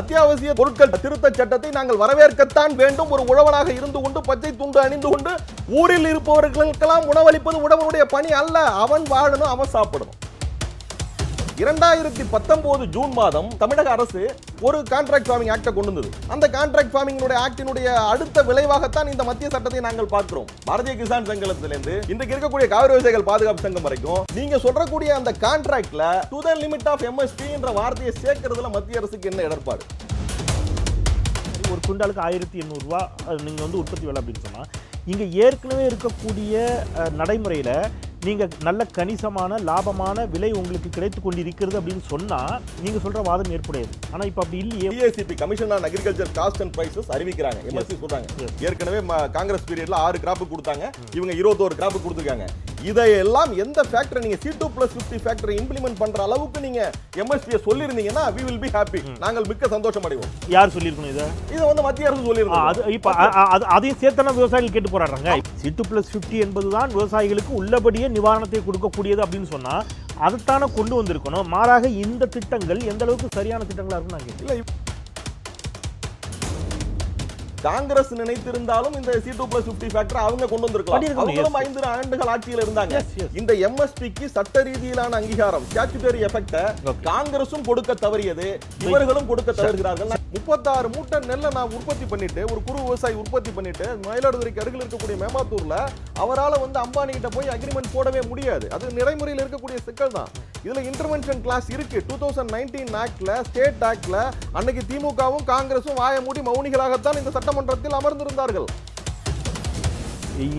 அத்தியாவசிய பொருட்கள் திருத்த சட்டத்தை நாங்கள் வரவேற்கத்தான் வேண்டும் ஒரு உழவனாக இருந்து கொண்டு பச்சை துண்டு அணிந்து கொண்டு ஊரில் இருப்பவர்களுக்கெல்லாம் உணவளிப்பது உழவனுடைய பணி அல்ல அவன் வாழணும் அவன் சாப்பிடணும் இரண்டாயிரத்தி பத்தொன்பது ஜூன் மாதம் தமிழக அரசு ஒரு கான்ட்ராக்ட் ஃபார்மிங் ஆக்டை கொண்டு வந்தது அந்த கான்ட்ராக்ட் ஃபார்மிங்கினுடைய ஆக்டினுடைய அடுத்த விளைவாகத்தான் இந்த மத்திய சட்டத்தை நாங்கள் பார்க்கிறோம் பாரதிய கிசான் சங்கத்திலிருந்து இன்றைக்கு இருக்கக்கூடிய காவிரி விவசாயிகள் பாதுகாப்பு சங்கம் வரைக்கும் நீங்க சொல்றக்கூடிய அந்த கான்ட்ராக்ட்ல to the limit of MSP என்ற வார்த்தையை சேர்க்கிறதுல மத்திய அரசுக்கு என்ன இடர்பாடு ஒரு குண்டாலுக்கு ஆயிரத்தி எண்ணூறுரூவா நீங்கள் வந்து உற்பத்தி வேலை அப்படின்னு சொன்னால் இங்கே ஏற்கனவே இருக்கக்கூடிய நடைமுறையில் நீங்கள் நல்ல கணிசமான லாபமான விலை உங்களுக்கு கிடைத்து கொண்டு இருக்கிறது அப்படின்னு சொன்னால் நீங்கள் சொல்கிற வாதம் ஏற்புடையது ஆனால் இப்போ அப்படி இல்லையே CACP commission on agriculture cost and prices அறிவிக்கிறாங்க எம்எஸ்சி சொல்கிறாங்க ஏற்கனவே காங்கிரஸ் பீரியடில் ஆறு கிராப்பு கொடுத்தாங்க இவங்க இருபத்தோரு கிராப்பு கொடுத்துருக்காங்க இதையெல்லாம் எந்த ஃபேக்டரை நீங்கள் சி டூ ப்ளஸ் ஃபிஃப்டி ஃபேக்டரை இம்ப்ளிமெண்ட் பண்ணுற அளவுக்கு நீங்கள் எம்எஸ்பியை சொல்லியிருந்தீங்கன்னா வி வில் பி ஹாப்பி நாங்கள் மிக்க சந்தோஷம் அடைவோம் யார் சொல்லியிருக்கணும் இதை இதை வந்து மத்திய அரசு சொல்லியிருக்கோம் அது இப்போ அது அதையும் சேர்த்தான விவசாயிகள் கேட்டு போராடுறாங்க சி டூ பிளஸ் ஃபிஃப்டி என்பது தான் விவசாயிகளுக்கு உள்ளபடியே நிவாரணத்தை கொடுக்கக்கூடியது அப்படின்னு சொன்னால் அதைத்தானே கொண்டு வந்திருக்கணும் மாறாக இந்த திட்டங்கள் எந்த அளவுக்கு சரியான திட்டங்களாக இருக்குன்னு நாங்கள் இல்லை காங்கிரஸ் நினைத்திருந்தாலும் இந்த C two plus fifty factor அவங்க கொண்டு வந்திருக்கலாம் அவங்களும் ஐந்து ஆண்டுகள் ஆட்சியில் இருந்தாங்க இந்த எம்எஸ்பிக்கு சட்ட ரீதியிலான அங்கீகாரம் ஸ்டாச்சுட்டரி எஃபெக்ட காங்கிரசும் கொடுக்க தவறியது இவர்களும் கொடுக்க தவறுகிறார்கள் முப்பத்தாறு மூட்டை நெல்லை நான் உற்பத்தி பண்ணிட்டு ஒரு குறு விவசாயி உற்பத்தி பண்ணிட்டு மயிலாடுதுறைக்கு அருகில் இருக்கக்கூடிய மேமாத்தூர்ல அவரால் வந்து அம்பானி கிட்ட போய் அக்ரிமெண்ட் போடவே முடியாது அது நிறைமுறையில் இருக்கக்கூடிய சிக்கல் தான் இதுல இன்டர்வென்ஷன் கிளாஸ் இருக்கு டூ தௌசண்ட் நைன்டீன் ஆக்ட்ல ஸ்டேட் ஆக்ட்ல அன்னைக்கு திமுகவும் காங்கிரஸும் வாய மூடி மௌனிகளாகத்தான் இந்த சட்டம் சட்டமன்றத்தில் அமர்ந்திருந்தார்கள்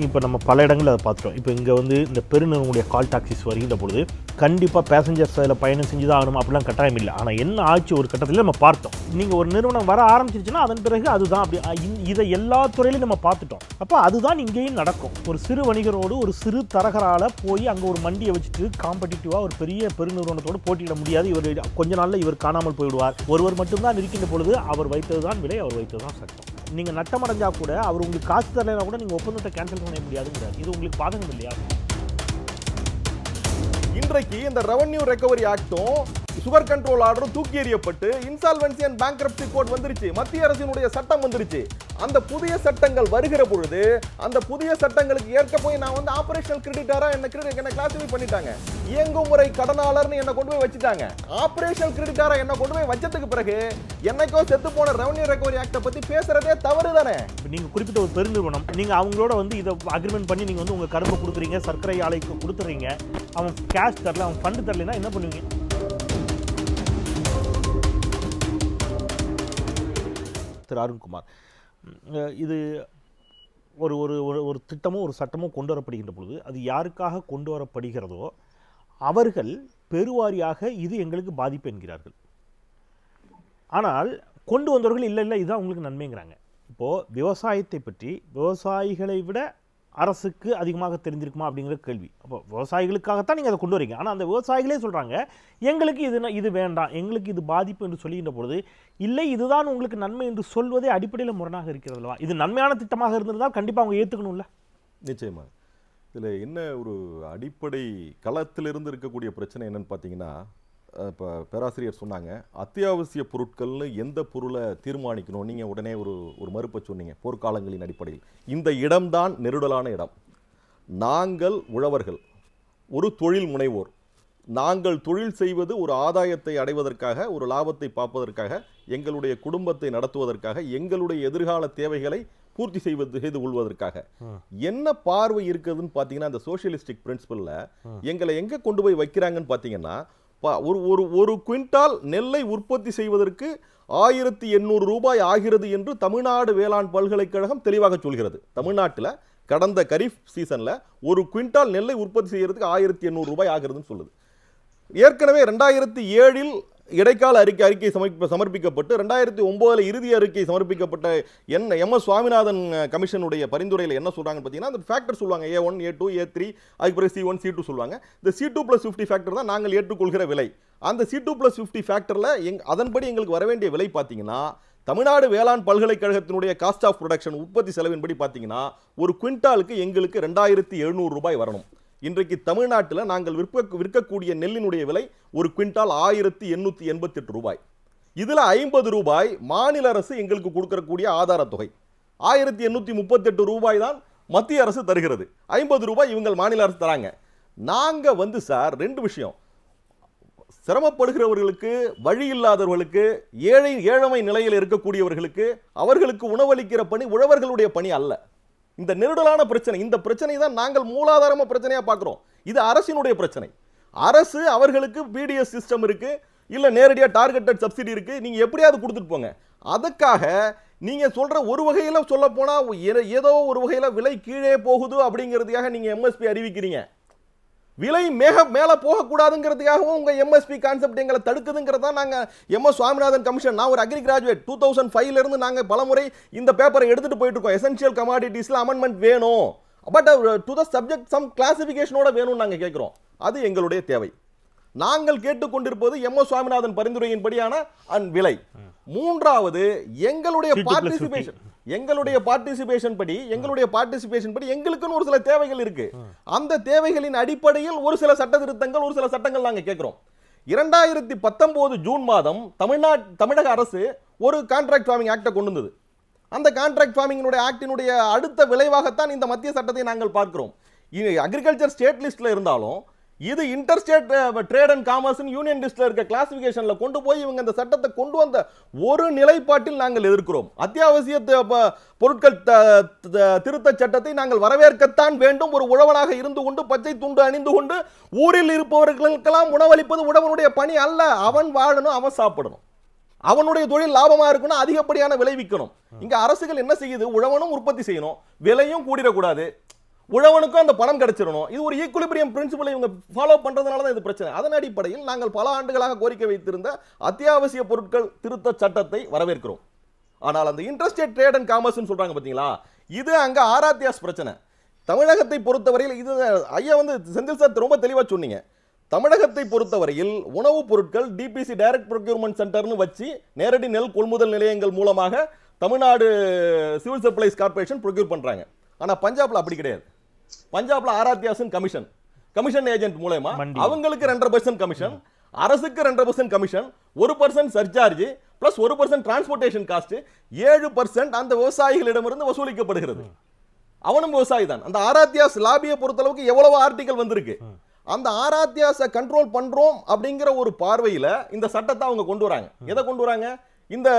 இப்போ நம்ம பல இடங்களில் அதை பார்த்துட்டோம் இப்போ இங்கே வந்து இந்த பெருநிறுவனுடைய கால் டாக்ஸிஸ் வருகின்ற பொழுது கண்டிப்பாக பேசஞ்சர்ஸ் அதில் பயணம் செஞ்சு தான் ஆகணும் அப்படிலாம் கட்டாயம் இல்லை ஆனால் என்ன ஆச்சு ஒரு கட்டத்தில் நம்ம பார்த்தோம் நீங்கள் ஒரு நிறுவனம் வர ஆரம்பிச்சிருச்சுன்னா அதன் பிறகு அதுதான் அப்படி இதை எல்லா துறையிலையும் நம்ம பார்த்துட்டோம் அப்போ அதுதான் இங்கேயும் நடக்கும் ஒரு சிறு வணிகரோடு ஒரு சிறு தரகரால் போய் அங்கே ஒரு மண்டியை வச்சுட்டு காம்படிட்டிவாக ஒரு பெரிய பெருநிறுவனத்தோடு போட்டியிட முடியாது இவர் கொஞ்ச நாளில் இவர் காணாமல் போயிடுவார் ஒருவர் மட்டும்தான் இருக்கின்ற பொழுது அவர் வைத்தது தான் விலை அவர் வைத்தது தான் சட்டம் நீங்கள் நட்டமடைஞ்சால் கூட அவர் உங்களுக்கு காசு தரலைனா கூட நீங்கள் ஒப்பந்தத்தை கேன்சல் பண்ண முடியாதுங்கிறார் இது உங்களுக்கு பாதகம் இல்லையா இன்றைக்கு இந்த ரெவன்யூ ரெக்கவரி ஆக்டும் சுகர் கண்ட்ரோல் ஆர்டரும் தூக்கி எறியப்பட்டு இன்சால்வன்சி அண்ட் பேங்க் கோட் வந்துருச்சு மத்திய அரசினுடைய சட்டம் வந்துருச்சு அந்த புதிய சட்டங்கள் வருகிற பொழுது அந்த புதிய சட்டங்களுக்கு ஏற்க போய் நான் வந்து ஆபரேஷனல் கிரெடிட்டாரா என்ன கிரெடிட் என்ன கிளாசிஃபை பண்ணிட்டாங்க முறை கடனாளர்னு என்ன கொண்டு போய் வச்சுட்டாங்க ஆபரேஷனல் கிரெடிட்டாரா என்ன கொண்டு போய் வச்சதுக்கு பிறகு என்னைக்கோ செத்து போன ரெவன்யூ ரெக்கவரி ஆக்ட பத்தி பேசுறதே தவறு தானே நீங்க குறிப்பிட்ட ஒரு பெருநிறுவனம் நீங்க அவங்களோட வந்து இதை அக்ரிமெண்ட் பண்ணி நீங்க வந்து உங்க கரும்பை கொடுக்குறீங்க சர்க்கரை ஆலைக்கு கொடுத்துறீங்க அவன் கேஷ் தரல அவன் ஃபண்டு தரலைன்னா என்ன பண்ணுவீங்க திரு அருண்குமார் இது ஒரு ஒரு ஒரு திட்டமோ ஒரு சட்டமோ கொண்டு வரப்படுகின்ற பொழுது அது யாருக்காக கொண்டு வரப்படுகிறதோ அவர்கள் பெருவாரியாக இது எங்களுக்கு பாதிப்பு என்கிறார்கள் ஆனால் கொண்டு வந்தவர்கள் இல்லை இல்லை இதுதான் உங்களுக்கு நன்மைங்கிறாங்க இப்போது விவசாயத்தை பற்றி விவசாயிகளை விட அரசுக்கு அதிகமாக தெரிஞ்சிருக்குமா அப்படிங்கிற கேள்வி அப்போ விவசாயிகளுக்காகத்தான் நீங்கள் அதை கொண்டு வரீங்க ஆனால் அந்த விவசாயிகளே சொல்கிறாங்க எங்களுக்கு இது இது வேண்டாம் எங்களுக்கு இது பாதிப்பு என்று சொல்லுகின்ற பொழுது இல்லை இதுதான் உங்களுக்கு நன்மை என்று சொல்வதே அடிப்படையில் முரணாக இருக்கிறதுலவா இது நன்மையான திட்டமாக இருந்திருந்தால் கண்டிப்பாக அவங்க ஏற்றுக்கணும்ல நிச்சயமாக இதில் என்ன ஒரு அடிப்படை களத்திலிருந்து இருக்கக்கூடிய பிரச்சனை என்னென்னு பார்த்தீங்கன்னா இப்போ பேராசிரியர் சொன்னாங்க அத்தியாவசிய பொருட்கள்னு எந்த பொருளை தீர்மானிக்கணும் நீங்கள் உடனே ஒரு ஒரு மறுப்பை சொன்னீங்க போர்க்காலங்களின் அடிப்படையில் இந்த இடம்தான் நெருடலான இடம் நாங்கள் உழவர்கள் ஒரு தொழில் முனைவோர் நாங்கள் தொழில் செய்வது ஒரு ஆதாயத்தை அடைவதற்காக ஒரு லாபத்தை பார்ப்பதற்காக எங்களுடைய குடும்பத்தை நடத்துவதற்காக எங்களுடைய எதிர்கால தேவைகளை பூர்த்தி செய்வது செய்து கொள்வதற்காக என்ன பார்வை இருக்குதுன்னு பார்த்தீங்கன்னா அந்த சோசியலிஸ்டிக் பிரின்சிபலில் எங்களை எங்கே கொண்டு போய் வைக்கிறாங்கன்னு பார்த்தீங்கன்னா ஒரு ஒரு ஒரு குவிண்டால் நெல்லை உற்பத்தி செய்வதற்கு ஆயிரத்தி எண்ணூறு ரூபாய் ஆகிறது என்று தமிழ்நாடு வேளாண் பல்கலைக்கழகம் தெளிவாக சொல்கிறது தமிழ்நாட்டில் கடந்த கரீஃப் சீசனில் ஒரு குவிண்டால் நெல்லை உற்பத்தி செய்கிறதுக்கு ஆயிரத்தி எண்ணூறு ரூபாய் ஆகிறதுன்னு சொல்லுது ஏற்கனவே ரெண்டாயிரத்தி ஏழில் இடைக்கால அறிக்கை அறிக்கை சமர்ப்ப சமர்ப்பிக்கப்பட்டு ரெண்டாயிரத்தி ஒம்போதில் இறுதி அறிக்கை சமர்ப்பிக்கப்பட்ட என்ன எம் எஸ் சுவாமிநாதன் கமிஷனுடைய பரிந்துரையில் என்ன சொல்கிறாங்கன்னு பார்த்தீங்கன்னா அந்த ஃபேக்டர் சொல்லுவாங்க A one A two A three அதுக்கு பிறகு சி ஒன் சி டூ சொல்லுவாங்க இந்த C two plus fifty factor தான் நாங்கள் ஏற்றுக்கொள்கிற விலை அந்த சி டூ ப்ளஸ் ஃபிஃப்டி ஃபேக்டரில் எங் அதன்படி எங்களுக்கு வர வேண்டிய விலை பார்த்தீங்கன்னா தமிழ்நாடு வேளாண் பல்கலைக்கழகத்தினுடைய காஸ்ட் ஆஃப் ப்ரொடக்ஷன் உற்பத்தி செலவின்படி பார்த்தீங்கன்னா ஒரு குவிண்டாலுக்கு எங்களுக்கு ரெண்டாயிரத்தி எழுநூறு ரூபாய் வரணும் இன்றைக்கு தமிழ்நாட்டில் நாங்கள் விற்க விற்கக்கூடிய நெல்லினுடைய விலை ஒரு குவிண்டால் ஆயிரத்தி எண்ணூற்றி எண்பத்தெட்டு ரூபாய் இதில் ஐம்பது ரூபாய் மாநில அரசு எங்களுக்கு கொடுக்கறக்கூடிய ஆதாரத்தொகை ஆயிரத்தி எண்ணூற்றி முப்பத்தெட்டு ரூபாய் தான் மத்திய அரசு தருகிறது ஐம்பது ரூபாய் இவங்கள் மாநில அரசு தராங்க நாங்கள் வந்து சார் ரெண்டு விஷயம் சிரமப்படுகிறவர்களுக்கு வழி இல்லாதவர்களுக்கு ஏழை ஏழமை நிலையில் இருக்கக்கூடியவர்களுக்கு அவர்களுக்கு உணவளிக்கிற பணி உழவர்களுடைய பணி அல்ல இந்த நெருடலான பிரச்சனை இந்த பிரச்சனை தான் நாங்கள் மூலாதாரமாக பிரச்சனையாக பார்க்குறோம் இது அரசினுடைய பிரச்சனை அரசு அவர்களுக்கு பிடிஎஸ் சிஸ்டம் இருக்குது இல்லை நேரடியாக டார்கெட்டட் சப்சிடி இருக்குது நீங்கள் எப்படியாவது கொடுத்துட்டு போங்க அதுக்காக நீங்கள் சொல்கிற ஒரு வகையில் சொல்ல போனால் ஏதோ ஒரு வகையில் விலை கீழே போகுது அப்படிங்கிறதுக்காக நீங்கள் எம்எஸ்பி அறிவிக்கிறீங்க விலை மேக மேலே போகக்கூடாதுங்கிறதுக்காகவும் உங்கள் எம்எஸ்பி கான்செப்ட் எங்களை தடுக்குதுங்கிறது தான் நாங்கள் எம்எஸ் சுவாமிநாதன் கமிஷன் நான் ஒரு அக்ரி கிராஜுவேட் டூ தௌசண்ட் ஃபைவ்லேருந்து நாங்கள் பலமுறை இந்த பேப்பரை எடுத்துகிட்டு போயிட்டு இருக்கோம் எசென்ஷியல் கமாடிட்டிஸில் அமெண்ட்மெண்ட் வேணும் but to the subject some கிளாசிஃபிகேஷனோட வேணும்னு நாங்கள் கேட்குறோம் அது எங்களுடைய தேவை நாங்கள் கேட்டுக்கொண்டிருப்பது எம் எஸ் சுவாமிநாதன் பரிந்துரையின்படியான அன் விலை மூன்றாவது எங்களுடைய பார்ட்டிசிபேஷன் எங்களுடைய பார்ட்டிசிபேஷன் படி எங்களுடைய பார்ட்டிசிபேஷன் படி எங்களுக்குன்னு ஒரு சில தேவைகள் இருக்கு அந்த தேவைகளின் அடிப்படையில் ஒரு சில சட்ட திருத்தங்கள் ஒரு சில சட்டங்கள் நாங்கள் கேட்குறோம் இரண்டாயிரத்தி பத்தொம்போது ஜூன் மாதம் தமிழ்நாட் தமிழக அரசு ஒரு கான்ட்ராக்ட் ஃபார்மிங் ஆக்டை கொண்டு வந்தது அந்த கான்ட்ராக்ட் ஃபார்மிங்கினுடைய ஆக்டினுடைய அடுத்த விளைவாகத்தான் இந்த மத்திய சட்டத்தை நாங்கள் பார்க்கிறோம் அக்ரிகல்ச்சர் ஸ்டேட் லிஸ்ட்டில் இருந்தாலும் இது inter state trade and commerce union லிஸ்ட்ல இருக்க கிளாசிபிகேஷன்ல கொண்டு போய் இவங்க இந்த சட்டத்தை கொண்டு வந்த ஒரு நிலைப்பாட்டில் நாங்கள் எதிர்க்கிறோம் அத்தியாவசிய பொருட்கள் திருத்த சட்டத்தை நாங்கள் வரவேற்கத்தான் வேண்டும் ஒரு உழவனாக இருந்து கொண்டு பச்சை துண்டு அணிந்து கொண்டு ஊரில் இருப்பவர்களுக்கெல்லாம் உணவளிப்பது உழவனுடைய பணி அல்ல அவன் வாழணும் அவன் சாப்பிடணும் அவனுடைய தொழில் லாபமா இருக்கணும் அதிகப்படியான விளைவிக்கணும் இங்க அரசுகள் என்ன செய்யுது உழவனும் உற்பத்தி செய்யணும் விலையும் கூடிடக்கூடாது உழவனுக்கும் அந்த பணம் கிடைச்சிடணும் இது ஒரு ஈக்குலிபிரியம் பிரின்சிபலை இவங்க ஃபாலோ பண்ணுறதுனால தான் இது பிரச்சனை அதன் அடிப்படையில் நாங்கள் பல ஆண்டுகளாக கோரிக்கை வைத்திருந்த அத்தியாவசிய பொருட்கள் திருத்த சட்டத்தை வரவேற்கிறோம் ஆனால் அந்த இன்ட்ரெஸ்டட் ட்ரேட் அண்ட் காமர்ஸ்னு சொல்கிறாங்க பார்த்தீங்களா இது அங்கே ஆராத்தியாஸ் பிரச்சனை தமிழகத்தை பொறுத்தவரையில் இது ஐயா வந்து செந்தில் சார் ரொம்ப தெளிவாக சொன்னீங்க தமிழகத்தை பொறுத்தவரையில் உணவுப் பொருட்கள் டிபிசி டைரக்ட் ப்ரொக்யூர்மெண்ட் சென்டர்னு வச்சு நேரடி நெல் கொள்முதல் நிலையங்கள் மூலமாக Tamil Nadu civil supplies corporation procure பண்ணுறாங்க ஆனால் பஞ்சாபில் அப்படி கிடையாது பஞ்சாப்ல ஆராத்தியாசன் கமிஷன் கமிஷன் ஏஜென்ட் மூலயமா அவங்களுக்கு ரெண்டரை பர்சன்ட் கமிஷன் அரசுக்கு ரெண்டரை பர்சன்ட் கமிஷன் ஒரு பர்சன்ட் சர்ச்சார்ஜ் பிளஸ் ஒரு பர்சன்ட் டிரான்ஸ்போர்டேஷன் காஸ்ட் ஏழு பர்சன்ட் அந்த விவசாயிகளிடமிருந்து வசூலிக்கப்படுகிறது அவனும் விவசாயி தான் அந்த ஆராத்தியாஸ் லாபியை பொறுத்தளவுக்கு எவ்வளவு ஆர்டிக்கல் வந்திருக்கு அந்த ஆராத்தியாசை கண்ட்ரோல் பண்றோம் அப்படிங்கிற ஒரு பார்வையில இந்த சட்டத்தை அவங்க கொண்டு வராங்க எதை கொண்டு வராங்க இந்த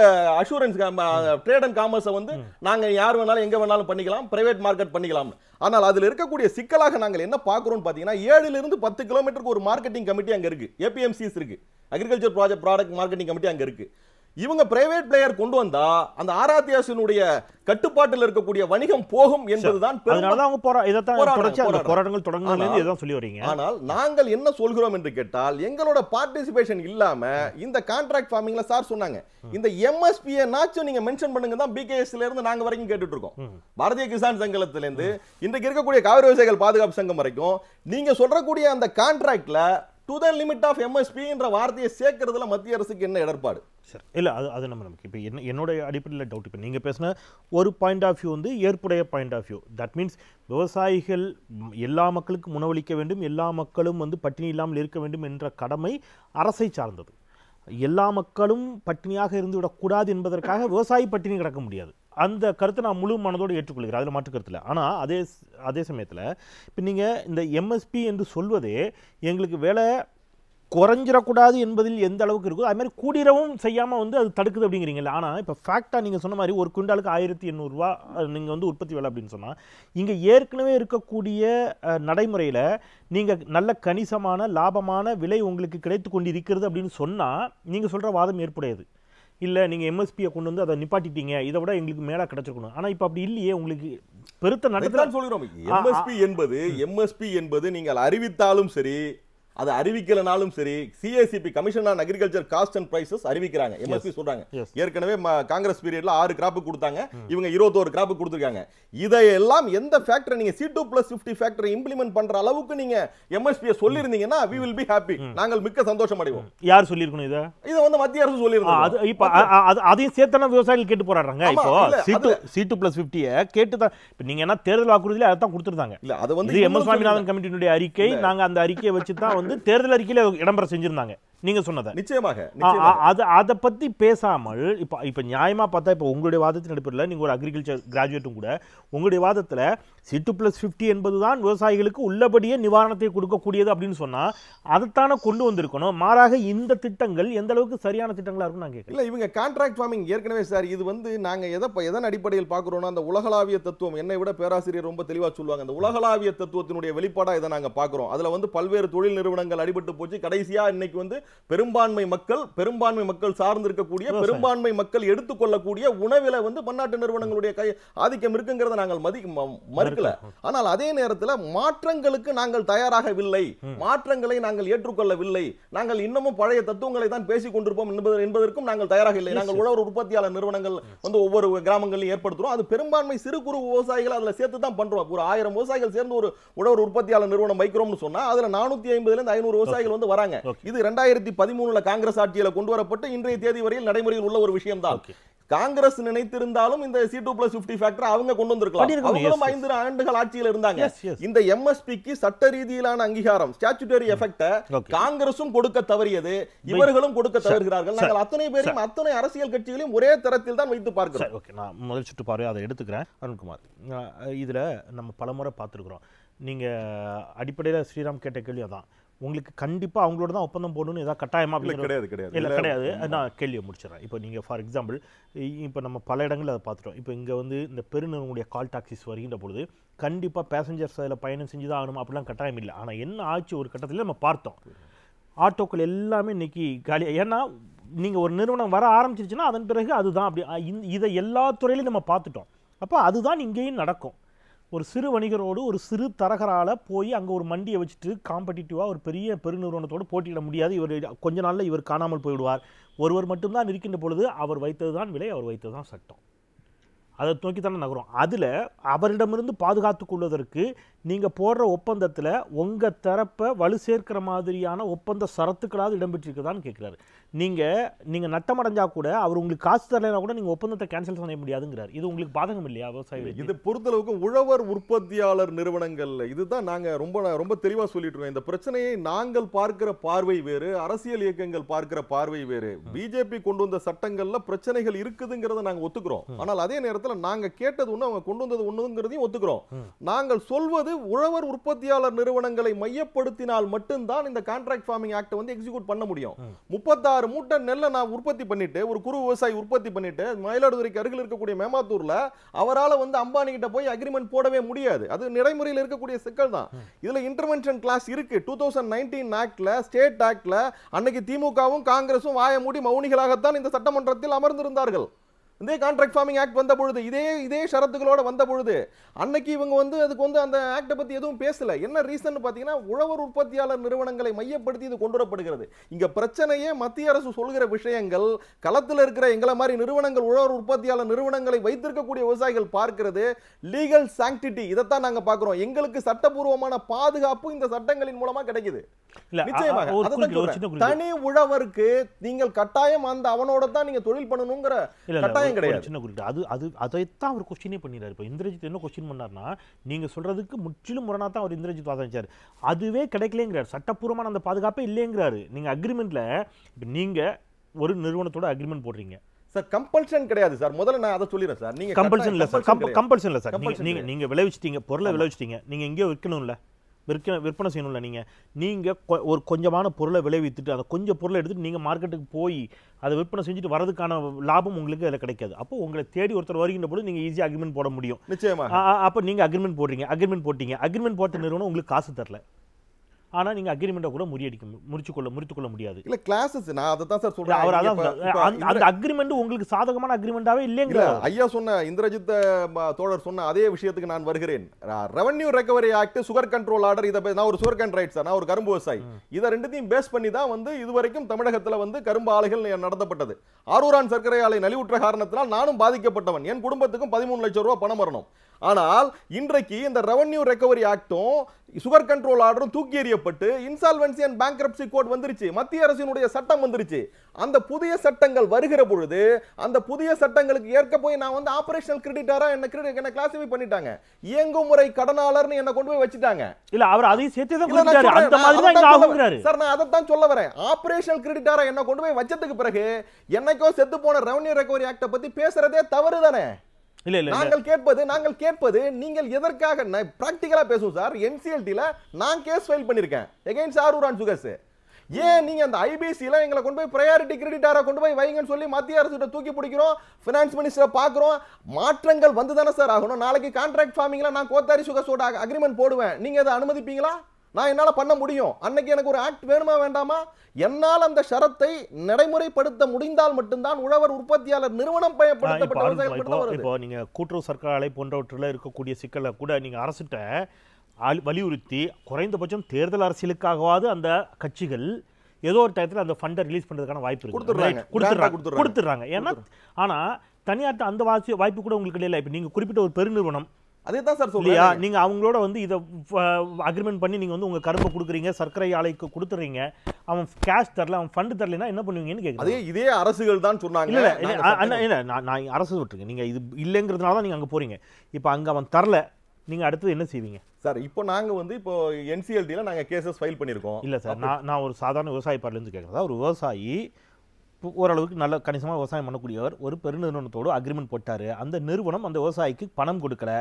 அஷூரன்ஸ் ட்ரேட் அண்ட் காமர்ஸை வந்து நாங்கள் யார் வேணாலும் எங்கே வேணாலும் பண்ணிக்கலாம் பிரைவேட் மார்க்கெட் பண்ணிக்கலாம் ஆனால் அதில் இருக்கக்கூடிய சிக்கலாக நாங்கள் என்ன பார்க்குறோம்னு பார்த்தீங்கன்னா ஏழுலேருந்து பத்து கிலோமீட்டருக்கு ஒரு மார்க்கெட்டிங் கமிட்டி அங்கே இருக்குது ஏபிஎம்சிஸ் இருக்குது agriculture project product marketing committee அங்கே இருக்குது இவங்க பிரைவேட் பிளேயர் கொண்டு வந்தா அந்த ஆராத்தியாசினுடைய கட்டுப்பாட்டில் இருக்கக்கூடிய வணிகம் போகும் என்பதுதான் ஆனால் நாங்கள் என்ன சொல்கிறோம் என்று கேட்டால் எங்களோட பார்ட்டிசிபேஷன் இல்லாம இந்த ஃபார்மிங்ல சார் சொன்னாங்க இந்த நாச்சும் நீங்க மென்ஷன் பண்ணுங்க தான் பிகேஎஸ்ல இருந்து நாங்க வரைக்கும் கேட்டுட்டு இருக்கோம் பாரதிய கிசான் சங்கத்திலிருந்து இன்றைக்கு இருக்கக்கூடிய காவிரி விவசாயிகள் பாதுகாப்பு சங்கம் வரைக்கும் நீங்க சொல்றக்கூடிய அந்த கான்ட்ராக்ட்ல டு த லிமிட் ஆஃப் எம்எஸ்பின்ற வார்த்தையை சேர்க்கறதுல மத்திய அரசுக்கு என்ன இடர்பாடு சார் இல்லை அது அது நம்ம நமக்கு இப்போ என்ன என்னுடைய அடிப்படையில் டவுட் இப்போ நீங்கள் பேசின ஒரு பாயிண்ட் ஆஃப் வியூ வந்து ஏற்புடைய point of view that means விவசாயிகள் எல்லா மக்களுக்கும் உணவளிக்க வேண்டும் எல்லா மக்களும் வந்து பட்டினி இல்லாமல் இருக்க வேண்டும் என்ற கடமை அரசை சார்ந்தது எல்லா மக்களும் பட்டினியாக இருந்துவிடக்கூடாது என்பதற்காக விவசாயி பட்டினி கிடக்க முடியாது அந்த கருத்தை நான் முழு மனதோடு ஏற்றுக்கொள்கிறேன் அதில் மாற்று கருத்தில் ஆனால் அதே அதே சமயத்தில் இப்போ நீங்கள் இந்த எம்எஸ்பி என்று சொல்வதே எங்களுக்கு வேலை குறைஞ்சிடக்கூடாது என்பதில் எந்த அளவுக்கு இருக்கோ அது மாதிரி கூடிரவும் செய்யாமல் வந்து அது தடுக்குது அப்படிங்கிறீங்களா ஆனால் இப்போ ஃபேக்டாக நீங்கள் சொன்ன மாதிரி ஒரு குவிண்டாலுக்கு ஆயிரத்தி எண்ணூறுரூவா நீங்கள் வந்து உற்பத்தி வேலை அப்படின்னு சொன்னால் இங்கே ஏற்கனவே இருக்கக்கூடிய நடைமுறையில் நீங்கள் நல்ல கணிசமான லாபமான விலை உங்களுக்கு கிடைத்து கொண்டு இருக்கிறது அப்படின்னு சொன்னால் நீங்கள் சொல்கிற வாதம் ஏற்புடையது இல்லை நீங்கள் எம்எஸ்பியை கொண்டு வந்து அதை நிப்பாட்டிட்டீங்க இதை விட எங்களுக்கு மேலே கிடச்சிருக்கணும் ஆனால் இப்போ அப்படி இல்லையே உங்களுக்கு பெருத்த நடத்தான் சொல்கிறோம் எம்எஸ்பி என்பது எம்எஸ்பி என்பது நீங்கள் அறிவித்தாலும் சரி அதை அறிவிக்கலனாலும் சரி CACP commission on agriculture cost and prices அறிவிக்கிறாங்க எம்எஸ்பி சொல்றாங்க ஏற்கனவே காங்கிரஸ் பீரியட்ல ஆறு கிராப் கொடுத்தாங்க இவங்க இருபத்தோரு கிராப் கொடுத்துருக்காங்க இதையெல்லாம் எந்த ஃபேக்டரை நீங்க சி டூ பிளஸ் பிப்டி ஃபேக்டரை இம்ப்ளிமெண்ட் பண்ற அளவுக்கு நீங்க எம்எஸ்பி சொல்லியிருந்தீங்கன்னா வி வில் பி ஹாப்பி நாங்கள் மிக்க சந்தோஷம் அடைவோம் யார் சொல்லியிருக்கணும் இதை இதை வந்து மத்திய அரசு சொல்லியிருந்தோம் அதையும் சேர்த்தான விவசாயிகள் கேட்டு போராடுறாங்க இப்போ சி டூ பிளஸ் கேட்டு தான் இப்போ நீங்க என்ன தேர்தல் வாக்குறுதியில் அதை தான் கொடுத்துருந்தாங்க அது வந்து எம் எஸ் சுவாமிநாதன் கமிட்டியினுடைய அறிக்கை நாங்க அந்த அறிக்கையை வச்சு தான் வந்து தேர்தல் அறிக்கையில் இடம்பெற செஞ்சுருந்தாங்க நீங்க சொன்னதை நிச்சயமாக அது அதை பத்தி பேசாமல் இப்போ இப்போ நியாயமா பார்த்தா இப்போ உங்களுடைய வாதத்தின் நடைபெறல நீங்க ஒரு அக்ரிகல்ச்சர் கிராஜுவேட்டும் கூட உங்களுடைய வாதத்துல சிட்டு பிளஸ் ஃபிஃப்டி என்பது தான் விவசாயிகளுக்கு உள்ளபடியே நிவாரணத்தை கொடுக்கக்கூடியது அப்படின்னு சொன்னா அதைத்தானே கொண்டு வந்திருக்கணும் மாறாக இந்த திட்டங்கள் எந்த அளவுக்கு சரியான திட்டங்களா இருக்கும் நான் கேட்கல இவங்க கான்ட்ராக்ட் ஃபார்மிங் ஏற்கனவே சார் இது வந்து நாங்க எதை எதன் அடிப்படையில் பார்க்குறோம்னா அந்த உலகளாவிய தத்துவம் என்னை விட பேராசிரியர் ரொம்ப தெளிவாக சொல்லுவாங்க அந்த உலகளாவிய தத்துவத்தினுடைய வெளிப்பாடாக இதை நாங்கள் பார்க்குறோம் அதில் வந்து பல்வேறு தொழில் நிறுவனங்கள் அடிபட்டு போச்சு கடைசியாக இன்னைக்கு வந்து பெரும்பான்மை மக்கள் பெரும்பான்மை மக்கள் சார்ந்திருக்கக்கூடிய பெரும்பான்மை மக்கள் எடுத்துக்கொள்ளக்கூடிய உணவில வந்து பன்னாட்டு நிறுவனங்களுடைய கை ஆதிக்கம் இருக்குங்கிறத நாங்கள் மதி மறுக்கல ஆனால் அதே நேரத்தில் மாற்றங்களுக்கு நாங்கள் தயாராகவில்லை மாற்றங்களை நாங்கள் ஏற்றுக்கொள்ளவில்லை நாங்கள் இன்னமும் பழைய தத்துவங்களை தான் பேசிக் கொண்டிருப்போம் என்பது என்பதற்கும் நாங்கள் தயாராக இல்லை நாங்கள் உழவர் உற்பத்தியாளர் நிறுவனங்கள் வந்து ஒவ்வொரு கிராமங்களையும் ஏற்படுத்துறோம் அது பெரும்பான்மை சிறு குறு விவசாயிகள் அதில் சேர்த்து தான் பண்றோம் ஒரு ஆயிரம் விவசாயிகள் சேர்ந்து ஒரு உழவர் உற்பத்தியாளர் நிறுவனம் வைக்கிறோம்னு சொன்னா அதுல நானூத்தி ஐம்பதுல இருந்து ஐநூறு விவசாயிகள் வந்து வராங்க இது ரெண்டாயிரம் ரெண்டாயிரத்தி பதிமூணுல காங்கிரஸ் ஆட்சியில கொண்டு வரப்பட்டு இன்றைய தேதி வரையில் நடைமுறையில் உள்ள ஒரு விஷயம் தான் காங்கிரஸ் நினைத்திருந்தாலும் இந்த C two plus fifty factor அவங்க கொண்டு வந்திருக்கலாம் ஐந்து ஆண்டுகள் ஆட்சியில் இருந்தாங்க இந்த எம்எஸ்பிக்கு சட்ட ரீதியிலான அங்கீகாரம் ஸ்டாச்சுட்டரி எஃபெக்ட காங்கிரசும் கொடுக்க தவறியது இவர்களும் கொடுக்க தவறுகிறார்கள் நாங்கள் அத்தனை பேரையும் அத்தனை அரசியல் கட்சிகளையும் ஒரே தரத்தில் தான் வைத்து பார்க்கிறோம் ஓகே நான் முதல் சுட்டு பார்வை அதை எடுத்துக்கிறேன் அருண்குமார் இதில் நம்ம பலமுறை பார்த்துருக்குறோம் நீங்கள் அடிப்படையில் ஸ்ரீராம் கேட்ட கேள்வி அதான் உங்களுக்கு கண்டிப்பாக அவங்களோட தான் ஒப்பந்தம் போடணும்னு ஏதாவது கட்டாயமாக அப்படி கிடையாது கிடையாது இல்லை கிடையாது நான் கேள்வியை முடிச்சிடறேன் இப்போ நீங்கள் ஃபார் எக்ஸாம்பிள் இப்போ நம்ம பல இடங்களில் அதை பார்த்துட்டோம் இப்போ இங்கே வந்து இந்த பெருநருடைய கால் டாக்ஸிஸ் வருகின்ற பொழுது கண்டிப்பாக பேசஞ்சர்ஸ் அதில் பயணம் செஞ்சு தான் ஆகணும் அப்படிலாம் கட்டாயம் இல்லை ஆனால் என்ன ஆச்சு ஒரு கட்டத்தில் நம்ம பார்த்தோம் ஆட்டோக்கள் எல்லாமே இன்றைக்கி காலி ஏன்னா நீங்கள் ஒரு நிறுவனம் வர ஆரம்பிச்சிருச்சுன்னா அதன் பிறகு அதுதான் அப்படி இதை எல்லா துறையிலையும் நம்ம பார்த்துட்டோம் அப்போ அதுதான் இங்கேயும் நடக்கும் ஒரு சிறு வணிகரோடு ஒரு சிறு தரகரால் போய் அங்கே ஒரு மண்டியை வச்சுட்டு காம்படிட்டிவாக ஒரு பெரிய பெருநிறுவனத்தோடு போட்டியிட முடியாது இவர் கொஞ்ச நாளில் இவர் காணாமல் போயிடுவார் ஒருவர் மட்டும்தான் இருக்கின்ற பொழுது அவர் வைத்தது தான் விலை அவர் வைத்தது தான் சட்டம் அதை தூக்கி தானே நகரும் அதில் அவரிடமிருந்து பாதுகாத்து கொள்வதற்கு நீங்கள் போடுற ஒப்பந்தத்தில் உங்கள் தரப்பை வலு சேர்க்கிற மாதிரியான ஒப்பந்த சரத்துக்களாவது இடம்பெற்றிருக்குதான்னு கேட்குறாரு நீங்கள் நீங்கள் நட்டமடைஞ்சால் கூட அவர் உங்களுக்கு காசு தரலைன்னா கூட நீங்கள் ஒப்பந்தத்தை கேன்சல் செய்ய முடியாதுங்கிறார் இது உங்களுக்கு பாதகம் இல்லையா விவசாயிகள் இது பொறுத்தளவுக்கு உழவர் உற்பத்தியாளர் நிறுவனங்கள் இதுதான் நாங்கள் ரொம்ப ரொம்ப தெளிவாக சொல்லிட்டு இந்த பிரச்சனையை நாங்கள் பார்க்கிற பார்வை வேறு அரசியல் இயக்கங்கள் பார்க்கிற பார்வை வேறு பிஜேபி கொண்டு வந்த சட்டங்களில் பிரச்சனைகள் இருக்குதுங்கிறத நாங்கள் ஒத்துக்கிறோம் ஆனால் அதே நேரத்தில் இடத்துல நாங்க கேட்டது ஒண்ணு அவங்க கொண்டு வந்தது ஒண்ணுங்கிறதையும் ஒத்துக்கிறோம் நாங்கள் சொல்வது உழவர் உற்பத்தியாளர் நிறுவனங்களை மையப்படுத்தினால் மட்டும்தான் இந்த கான்ட்ராக்ட் ஃபார்மிங் ஆக்ட் வந்து எக்ஸிக்யூட் பண்ண முடியும் முப்பத்தாறு மூட்டை நெல்லை நான் உற்பத்தி பண்ணிட்டு ஒரு குறு விவசாயி உற்பத்தி பண்ணிட்டு மயிலாடுதுறைக்கு அருகில் இருக்கக்கூடிய மேமாத்தூர்ல அவரால் வந்து அம்பானி கிட்ட போய் அக்ரிமெண்ட் போடவே முடியாது அது நடைமுறையில் இருக்கக்கூடிய சிக்கல் தான் இதுல இன்டர்வென்ஷன் கிளாஸ் இருக்கு டூ தௌசண்ட் நைன்டீன் ஆக்ட்ல ஸ்டேட் ஆக்ட்ல அன்னைக்கு திமுகவும் காங்கிரசும் வாய மூடி மௌனிகளாகத்தான் இந்த சட்டமன்றத்தில் அமர்ந்திருந்தார்கள் இதே கான்ட்ராக்ட் ஃபார்மிங் ஆக்ட் வந்த பொழுது இதே இதே ஷரத்துகளோட வந்த பொழுது அன்னைக்கு இவங்க வந்து அதுக்கு வந்து அந்த ஆக்டை பற்றி எதுவும் பேசல என்ன ரீசன் பார்த்தீங்கன்னா உழவர் உற்பத்தியாளர் நிறுவனங்களை மையப்படுத்தி இது கொண்டு வரப்படுகிறது இங்கே பிரச்சனையே மத்திய அரசு சொல்கிற விஷயங்கள் களத்தில் இருக்கிற எங்களை மாதிரி நிறுவனங்கள் உழவர் உற்பத்தியாளர் நிறுவனங்களை வைத்திருக்கக்கூடிய விவசாயிகள் பார்க்கிறது லீகல் சாங்டிட்டி இதைத்தான் நாங்கள் பார்க்குறோம் எங்களுக்கு சட்டபூர்வமான பாதுகாப்பு இந்த சட்டங்களின் மூலமாக கிடைக்குது தனி உழவருக்கு நீங்கள் கட்டாயம் அந்த அவனோட தான் நீங்க தொழில் பண்ணணுங்கிற கட்டாயம் சம்மந்தம் கிடையாது சின்ன குறிப்பிட்டு அது அது அதைத்தான் அவர் கொஸ்டினே பண்ணிடுறாரு இப்போ இந்திரஜித் என்ன கொஸ்டின் பண்ணார்னா நீங்கள் சொல்கிறதுக்கு முற்றிலும் முரணாக தான் அவர் இந்திரஜித் வாதிச்சார் அதுவே கிடைக்கலங்கிறார் சட்டப்பூர்வமான அந்த பாதுகாப்பே இல்லைங்கிறாரு நீங்கள் அக்ரிமெண்ட்டில் இப்போ நீங்கள் ஒரு நிறுவனத்தோட அக்ரிமெண்ட் போடுறீங்க சார் கம்பல்ஷன் கிடையாது சார் முதல்ல நான் அதை சொல்லிடுறேன் சார் நீங்கள் கம்பல்ஷன் இல்லை சார் கம்பல்ஷன் இல்லை சார் நீங்கள் நீங்கள் விளைவிச்சிட்டீங்க பொருளை விளைவிச்சிட்டீங்க நீங்கள் எங்கேயோ விற்கணும்ல விற்க விற்பனை செய்யணும்ல நீங்கள் நீங்கள் ஒரு கொஞ்சமான பொருளை விளைவித்துட்டு அதை கொஞ்சம் பொருளை எடுத்துட்டு நீங்கள் மார்க்கெட்டுக்கு போய் அதை விற்பனை செஞ்சுட்டு வரதுக்கான லாபம் உங்களுக்கு அதில் கிடைக்காது அப்போ உங்களை தேடி ஒருத்தர் வருகின்ற போது நீங்கள் ஈஸியாக அக்ரிமெண்ட் போட முடியும் நிச்சயமாக அப்போ நீங்கள் அக்ரிமெண்ட் போடுறீங்க அக்ரிமெண்ட் போட்டீங்க அக்ரிமெண்ட் போட்ட நிறுவனம் உங்களுக்கு காசு தரல ஆனால் நீங்கள் அக்ரிமெண்ட்டை கூட முறியடிக்க முறித்து கொள்ள முடியாது இல்லை கிளாஸஸ் நான் அதை தான் சார் சொல்கிறேன் அவர் அதான் அந்த அக்ரிமெண்ட் உங்களுக்கு சாதகமான அக்ரிமெண்ட்டாகவே இல்லைங்களா ஐயா சொன்ன இந்திரஜித் தோழர் சொன்ன அதே விஷயத்துக்கு நான் வருகிறேன் revenue recovery act sugar control order இதை நான் ஒரு சுகர் கண்ட் ரைட் சார் நான் ஒரு கரும்பு விவசாயி இதை ரெண்டுத்தையும் பேஸ் பண்ணி தான் வந்து இதுவரைக்கும் தமிழகத்தில் வந்து கரும்பு ஆலைகள் நடத்தப்பட்டது ஆரூரான் சர்க்கரை ஆலை நலிவுற்ற காரணத்தினால் நானும் பாதிக்கப்பட்டவன் என் குடும்பத்துக்கும் பதிமூணு லட்சம் ரூபா பணம் வரணும் ஆனால் இன்றைக்கு இந்த ரெவன்யூ ரெக்கவரி ஆக்டும் சுகர் கண்ட்ரோல் ஆர்டரும் தூக்கி எறியப்பட்டு இன்சால்வன்சி அண்ட் பேங்க்ரப்சி கோட் வந்துருச்சு மத்திய அரசினுடைய சட்டம் வந்துருச்சு அந்த புதிய சட்டங்கள் வருகிற பொழுது அந்த புதிய சட்டங்களுக்கு ஏற்க போய் நான் வந்து ஆபரேஷனல் கிரெடிட்டாரா என்ன கிரெடிட் என்ன கிளாசிஃபை பண்ணிட்டாங்க முறை கடனாளர்னு என்ன கொண்டு போய் வச்சுட்டாங்க இல்ல அவர் அதையும் சேர்த்து தான் அந்த மாதிரி தான் சார் நான் அதை தான் சொல்ல வரேன் ஆபரேஷனல் கிரெடிட்டாரா என்ன கொண்டு போய் வச்சதுக்கு பிறகு என்னைக்கோ செத்து போன ரெவன்யூ ரெக்கவரி ஆக்ட பத்தி பேசுறதே தவறு தானே இல்ல இல்ல நாங்கள் கேட்பது நாங்கள் கேட்பது நீங்கள் எதற்காக பிராக்டிக்கலா பேசுவோம் சார் என்சிஎல்டில நான் கேஸ் ஃபைல் பண்ணிருக்கேன் எகைன்ஸ்ட் ஆரூரான் சுகஸ் ஏன் நீங்க அந்த ஐபிசியில எங்களை கொண்டு போய் ப்ரையாரிட்டி கிரெடிட்டாரா கொண்டு போய் வைங்கன்னு சொல்லி மத்திய அரசு தூக்கி பிடிக்கிறோம் ஃபினான்ஸ் மினிஸ்டரை பார்க்குறோம் மாற்றங்கள் வந்து தானே சார் ஆகணும் நாளைக்கு கான்ட்ராக்ட் ஃபார்மிங்ல நான் கோத்தாரி சுகஸோட அக்ரிமெண்ட் போடுவேன் நீங்க அதை அனுமதிப்பீங்களா நான் என்னால் பண்ண முடியும் அன்னைக்கு எனக்கு ஒரு ஆக்ட் வேணுமா வேண்டாமா என்னால் அந்த ஷரத்தை நடைமுறைப்படுத்த முடிந்தால் மட்டும்தான் உழவர் உற்பத்தியாளர் நிறுவனம் பயன்படுத்தப்பட்ட இப்போ நீங்கள் கூட்டுறவு சர்க்கரை போன்றவற்றில் இருக்கக்கூடிய சிக்கலை கூட நீங்கள் அரசுகிட்ட வலியுறுத்தி குறைந்தபட்சம் தேர்தல் அரசியலுக்காகவாது அந்த கட்சிகள் ஏதோ ஒரு டயத்தில் அந்த ஃபண்டை ரிலீஸ் பண்ணுறதுக்கான வாய்ப்பு இருக்கு கொடுத்துட்றாங்க கொடுத்துட்றாங்க ஏன்னா ஆனால் தனியார்ட்ட அந்த வாசி வாய்ப்பு கூட உங்களுக்கு இல்லை இப்போ நீங்கள் குறிப்பிட்ட ஒரு பெருநிறுவனம் அதே தான் சார் சொல்லியா நீங்கள் அவங்களோட வந்து இதை அக்ரிமெண்ட் பண்ணி நீங்கள் வந்து உங்கள் கரும்பை கொடுக்குறீங்க சர்க்கரை ஆலைக்கு கொடுத்துறீங்க அவன் கேஷ் தரல அவன் ஃபண்டு தரலன்னா என்ன பண்ணுவீங்கன்னு கேட்குறது அதே இதே அரசுகள் தான் சொன்னாங்க இல்லை நான் நான் அரசு விட்டுருங்க நீங்கள் இது இல்லைங்கிறதுனால தான் நீங்கள் அங்கே போறீங்க இப்போ அங்கே அவன் தரல நீங்கள் அடுத்தது என்ன செய்வீங்க சார் இப்போ நாங்கள் வந்து இப்போ என்சிஎல்டியில் நாங்கள் கேசஸ் ஃபைல் பண்ணியிருக்கோம் இல்லை சார் நான் நான் ஒரு சாதாரண விவசாய பார்லேருந்து கேட்குறதா ஒரு விவசாயி ஓரளவுக்கு நல்ல கணிசமாக விவசாயம் பண்ணக்கூடியவர் ஒரு பெருநிறுவனத்தோடு அக்ரிமெண்ட் போட்டார் அந்த நிறுவனம் அந்த விவசாயிக்கு பணம் கொடுக்கல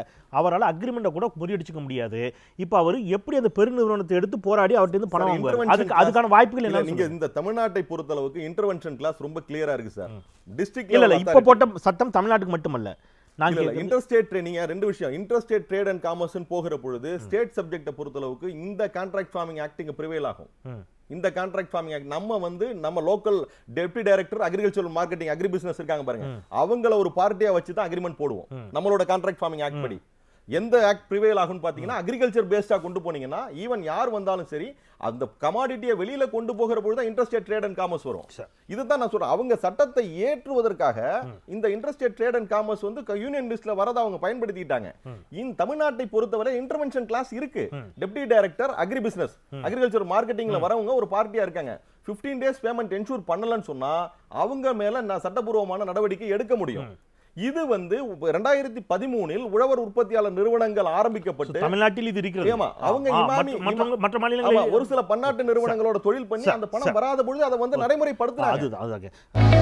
அவரால் அக்ரிமெண்ட்டை கூட முறியடிச்சுக்க முடியாது இப்போ அவர் எப்படி அந்த பெருநிறுவனத்தை எடுத்து போராடி அவர்கிட்ட பணம் வாங்குவார் அதுக்கு அதுக்கான வாய்ப்புகள் என்ன நீங்கள் இந்த தமிழ்நாட்டை பொறுத்தளவுக்கு இன்டர்வென்ஷன் கிளாஸ் ரொம்ப கிளியராக இருக்குது சார் டிஸ்ட்ரிக்ட் இல்லை இப்போ போட்ட சட்டம் தமிழ்நாட்டுக்கு மட்டுமல்ல இன்டர்ஸ்டேட் ரெண்டு விஷயம் ட்ரேட் அண்ட் இந்த ஃபார்மிங் ஆகும் இந்த ஃபார்மிங் ஆக்ட் நம்ம வந்து நம்ம local deputy director agriculture marketing இருக்காங்க பாருங்க அவங்கள ஒரு பார்ட்டியா வச்சு தான் அக்ரிமெண்ட் போடுவோம் நம்மளோட கான்ட்ராக்ட் ஃபார்மிங் ஆக்ட் படி எந்த ஆக்ட் ப்ரிவேல் ஆகும்னு பார்த்தீங்கன்னா அக்ரிகல்ச்சர் பேஸ்டாக கொண்டு போனீங்கன்னா ஈவன் யார் வந்தாலும் சரி அந்த கமாடிட்டியை வெளியில் கொண்டு போகிற பொழுது தான் இன்ட்ரெஸ்டேட் ட்ரேட் அண்ட் காமர்ஸ் வரும் இதுதான் நான் சொல்றேன் அவங்க சட்டத்தை ஏற்றுவதற்காக இந்த இன்ட்ரெஸ்டேட் ட்ரேட் அண்ட் காமர்ஸ் வந்து யூனியன் லிஸ்ட்ல வரதை அவங்க பயன்படுத்திட்டாங்க இந்த தமிழ்நாட்டை பொறுத்தவரை இன்டர்வென்ஷன் கிளாஸ் இருக்கு deputy director agri business agriculture மார்க்கெட்டிங்ல வரவங்க ஒரு பார்ட்டியா இருக்காங்க பிப்டீன் டேஸ் பேமெண்ட் என்ஷூர் பண்ணலன்னு சொன்னா அவங்க மேல நான் சட்டபூர்வமான நடவடிக்கை எடுக்க முடியும் இது வந்து ரெண்டாயிரத்தி பதிமூணில் உழவர் உற்பத்தியாளர் நிறுவனங்கள் ஆரம்பிக்கப்பட்டு தமிழ்நாட்டில் இது இருக்கிறது ஆமா அவங்க இமாமி மற்ற மாநிலங்கள் ஒரு சில பன்னாட்டு நிறுவனங்களோட தொழில் பண்ணி அந்த பணம் வராத பொழுது அதை வந்து நடைமுறைப்படுத்துறாங்க அது